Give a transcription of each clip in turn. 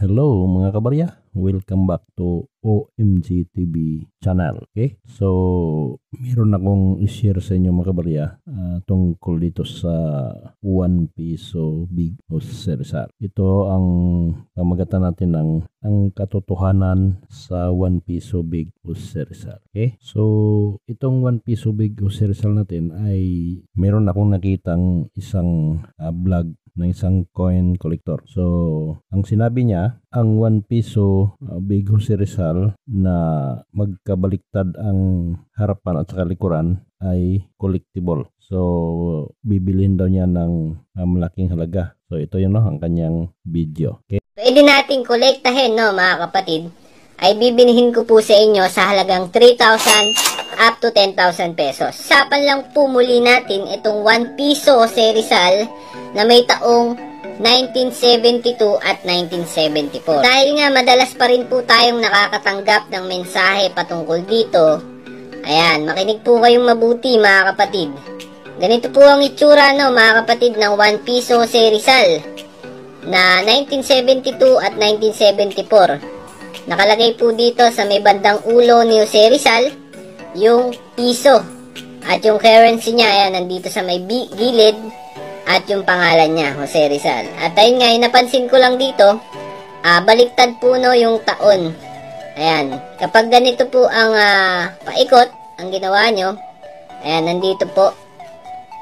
Hello, mga kabar ya? welcome back to OMG TV channel. Okay? So, meron akong i-share sa inyo mga kabarya uh, tungkol dito sa 1 peso Big O Serizar. Ito ang pamagatan natin ng ang katotohanan sa 1 peso Big O Serizar. Okay? So, itong 1 peso Big O Serizar natin ay meron akong nakitang isang uh, vlog ng isang coin collector. So, ang sinabi niya, ang 1 peso uh, ah, Bigo si Rizal na magkabaliktad ang harapan at saka likuran ay collectible. So, bibilhin daw niya ng uh, malaking halaga. So, ito yun no, ang kanyang video. Okay. Pwede nating kolektahin no mga kapatid. Ay bibilihin ko po sa inyo sa halagang 3,000 up to 10,000 pesos. Sapan lang po muli natin itong 1 piso si Rizal na may taong 1972 at 1974. Dahil nga madalas pa rin po tayong nakakatanggap ng mensahe patungkol dito, ayan, makinig po kayong mabuti mga kapatid. Ganito po ang itsura no mga kapatid ng 1 piso si Rizal na 1972 at 1974. Nakalagay po dito sa may bandang ulo ni Jose Rizal yung piso at yung currency niya ayan nandito sa may gilid at yung pangalan niya, Jose Rizal. At ayun nga, eh, napansin ko lang dito, uh, baliktad po no yung taon. Ayan, kapag ganito po ang uh, paikot, ang ginawa nyo, ayan, nandito po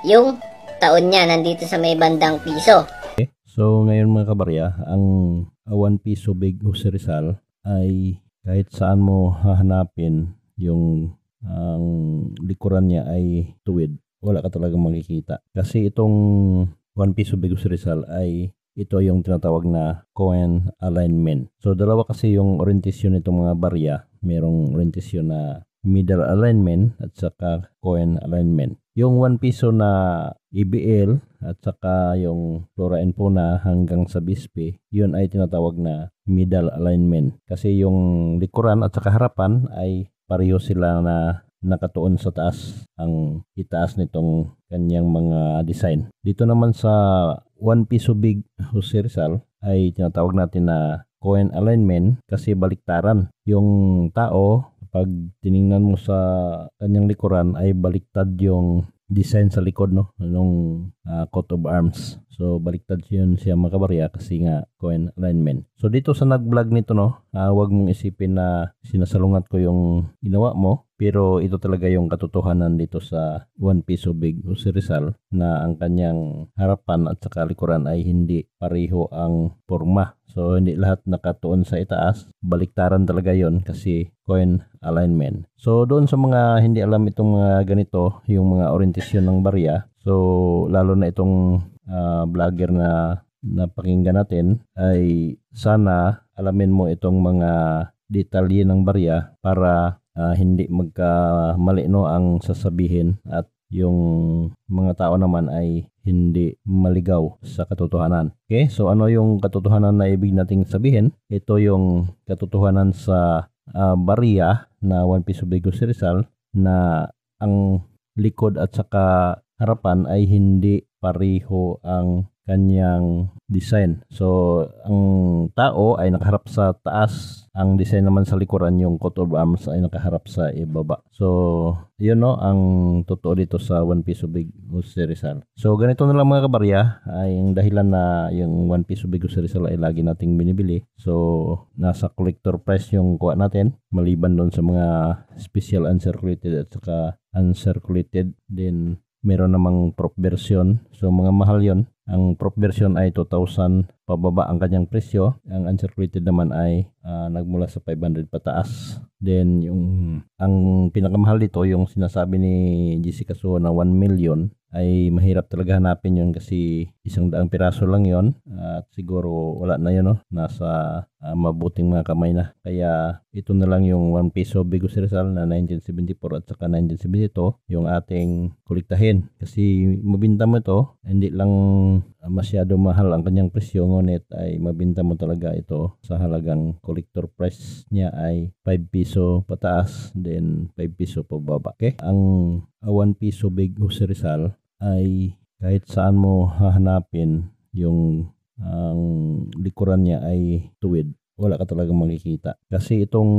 yung taon niya, nandito sa may bandang piso. Okay. So, ngayon mga kabarya, ang 1 ah, piso Big Jose Rizal ay kahit saan mo hahanapin yung ang likuran niya ay tuwid wala ka talagang makikita. Kasi itong 1 piece of Bigus Rizal ay ito yung tinatawag na coin alignment. So dalawa kasi yung orientation nitong mga barya. Merong orientation na middle alignment at saka coin alignment. Yung 1 piso na EBL at saka yung Flora and fauna hanggang sa Bispe, yun ay tinatawag na middle alignment. Kasi yung likuran at saka harapan ay pareho sila na nakatuon sa taas ang itaas nitong kanyang mga design. Dito naman sa One Piece big Jose Rizal ay tinatawag natin na coin alignment kasi baliktaran. Yung tao, pag tiningnan mo sa kanyang likuran ay baliktad yung design sa likod no nung uh, ah, coat of arms so baliktad yun siya makabarya kasi nga coin alignment so dito sa nag vlog nito no uh, ah, wag mong isipin na sinasalungat ko yung ginawa mo pero ito talaga yung katotohanan dito sa One Piece o Big o si Rizal na ang kanyang harapan at sa likuran ay hindi pareho ang forma. So hindi lahat nakatuon sa itaas. Baliktaran talaga yon kasi coin alignment. So doon sa mga hindi alam itong mga ah, ganito, yung mga orientasyon ng barya. So lalo na itong uh, vlogger na napakinggan natin ay sana alamin mo itong mga detalye ng barya para uh, hindi magkamali no ang sasabihin at yung mga tao naman ay hindi maligaw sa katotohanan. Okay? So ano yung katotohanan na ibig nating sabihin? Ito yung katotohanan sa uh, Bariya na One Piece of Lagos Rizal na ang likod at saka harapan ay hindi pariho ang kanyang design. So, ang tao ay nakaharap sa taas. Ang design naman sa likuran, yung coat of arms ay nakaharap sa ibaba. So, yun no, ang totoo dito sa One Piece of Big Jose Rizal. So, ganito na lang mga kabarya ay ang dahilan na yung One Piece of Big Jose Rizal ay lagi nating binibili. So, nasa collector price yung kuha natin. Maliban doon sa mga special uncirculated at saka uncirculated. din meron namang prop version. So mga mahal yon. Ang prop version ay 2,000 pababa ang kanyang presyo. Ang uncirculated naman ay uh, nagmula sa 500 pataas. Then yung ang pinakamahal dito yung sinasabi ni Jessica Suho na 1 million ay mahirap talaga hanapin yon kasi isang daang piraso lang yon at siguro wala na yun no? nasa uh, mabuting mga kamay na kaya ito na lang yung 1 peso Bigos Rizal na 1974 at saka 1972 yung ating kolektahin kasi mabinta mo ito hindi lang ah, masyado mahal ang kanyang presyo ngunit ay mabinta mo talaga ito sa halagang collector price niya ay 5 piso pataas then 5 piso pababa okay ang 1 piso Bigos Rizal ay kahit saan mo hahanapin yung ang likuran niya ay tuwid. Wala ka talagang makikita. Kasi itong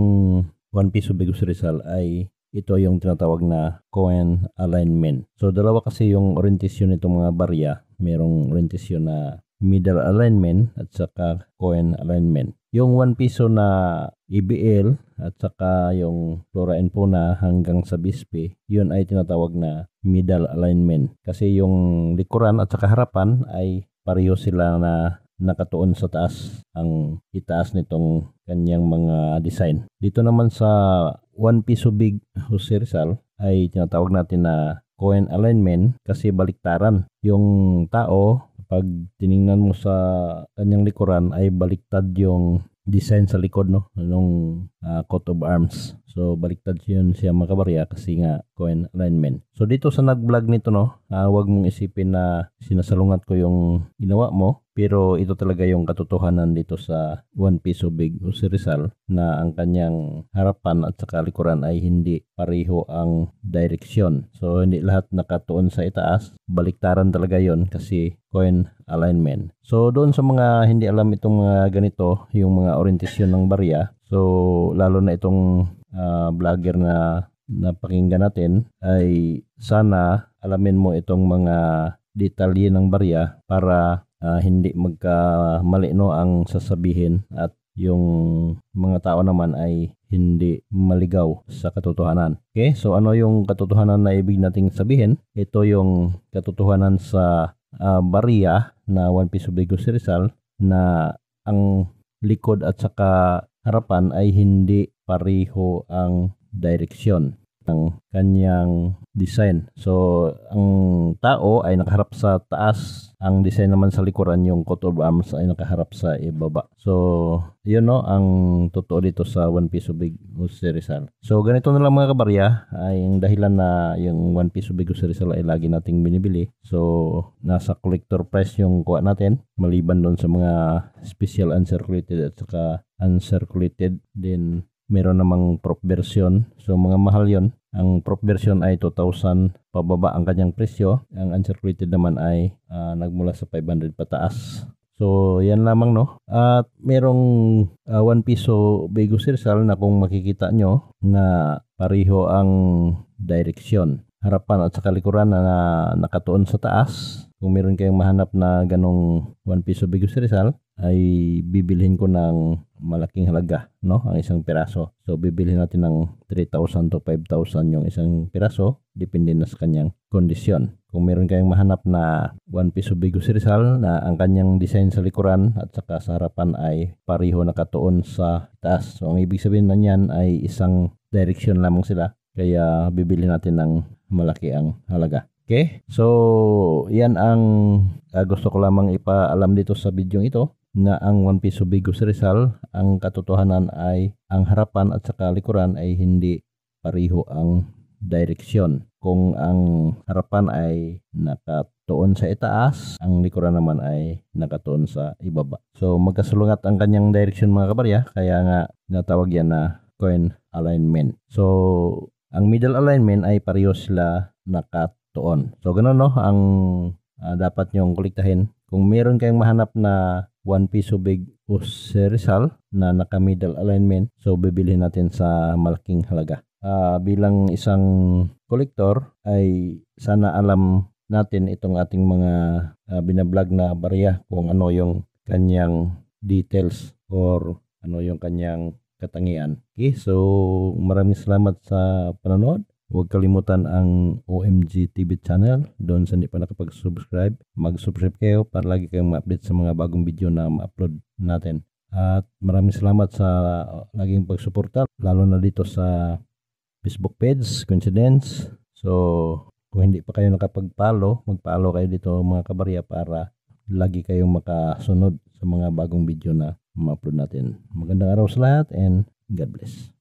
One Piece of Bigus Rizal ay ito yung tinatawag na coin alignment. So dalawa kasi yung orientation nitong mga barya. Merong orientation na middle alignment at saka coin alignment. Yung 1 piso na EBL at saka yung Flora and fauna hanggang sa Bispe, yun ay tinatawag na middle alignment. Kasi yung likuran at saka harapan ay pareho sila na nakatuon sa taas ang itaas nitong kanyang mga design. Dito naman sa 1 piso big Jose Rizal ay tinatawag natin na coin alignment kasi baliktaran. Yung tao pag tiningnan mo sa kanyang likuran ay baliktad yung design sa likod no nung uh, coat of arms. So baliktad yun siya makabarya kasi nga coin alignment. So dito sa nag-vlog nito no, uh, ah, wag mong isipin na sinasalungat ko yung ginawa mo. Pero ito talaga yung katotohanan dito sa One Piece of Big o si Rizal na ang kanyang harapan at saka likuran ay hindi pareho ang direksyon. So hindi lahat nakatuon sa itaas. Baliktaran talaga yon kasi coin alignment. So doon sa mga hindi alam itong mga ganito, yung mga orientasyon ng barya, So, lalo na itong uh, vlogger na napakinggan natin ay sana alamin mo itong mga detalye ng barya para uh, hindi magkamali no ang sasabihin at yung mga tao naman ay hindi maligaw sa katotohanan. Okay, so ano yung katotohanan na ibig nating sabihin? Ito yung katotohanan sa uh, barya na One Piece of Lego Rizal na ang likod at saka harapan ay hindi pareho ang direksyon ang kanyang design. So, ang tao ay nakaharap sa taas. Ang design naman sa likuran, yung coat of arms ay nakaharap sa ibaba. So, yun no, ang totoo dito sa One Piece of Big Jose Rizal. So, ganito na lang mga kabarya ay yung dahilan na yung One Piece of Big Jose Rizal ay lagi nating binibili. So, nasa collector price yung kuha natin maliban doon sa mga special uncirculated at saka uncirculated. din meron namang prop version. So mga mahal yon. Ang prop version ay 2,000 pababa ang kanyang presyo. Ang uncirculated naman ay uh, nagmula sa 500 pataas. So, yan lamang no. At merong uh, ah, 1 piso Bego Sirsal na kung makikita nyo na pariho ang direksyon. Harapan at saka likuran na, nakatuon sa taas. Kung meron kayong mahanap na ganong 1 piso Bego Sirsal, ay bibilhin ko ng malaking halaga no ang isang piraso. So bibili natin ng 3,000 to 5,000 yung isang piraso depende na sa kanyang kondisyon. Kung meron kayong mahanap na one piece of bigus Rizal na ang kanyang design sa likuran at saka sa harapan ay pariho nakatuon sa taas. So ang ibig sabihin na niyan ay isang direction lamang sila kaya bibili natin ng malaki ang halaga. Okay? So, yan ang uh, gusto ko lamang ipaalam dito sa video ito na ang 1 piso Bigos Rizal, ang katotohanan ay ang harapan at saka likuran ay hindi pariho ang direksyon. Kung ang harapan ay nakatuon sa itaas, ang likuran naman ay nakatuon sa ibaba. So magkasulungat ang kanyang direksyon mga kabarya, kaya nga natawag yan na coin alignment. So ang middle alignment ay pareho sila nakatuon. So ganun no, ang uh, dapat nyong kuliktahin. Kung meron kayong mahanap na 1 piso big o serizal na naka middle alignment so bibilhin natin sa malaking halaga. Uh, bilang isang collector ay sana alam natin itong ating mga uh, binablog na barya kung ano yung kanyang details or ano yung kanyang katangian. Okay, so maraming salamat sa panonood. Huwag kalimutan ang OMG TV channel. Doon sa hindi pa nakapag-subscribe, mag-subscribe kayo para lagi kayong ma-update sa mga bagong video na ma-upload natin. At maraming salamat sa laging pagsuporta, lalo na dito sa Facebook page, Coincidence. So, kung hindi pa kayo nakapag-follow, mag-follow kayo dito mga kabarya para lagi kayong makasunod sa mga bagong video na ma-upload natin. Magandang araw sa lahat and God bless.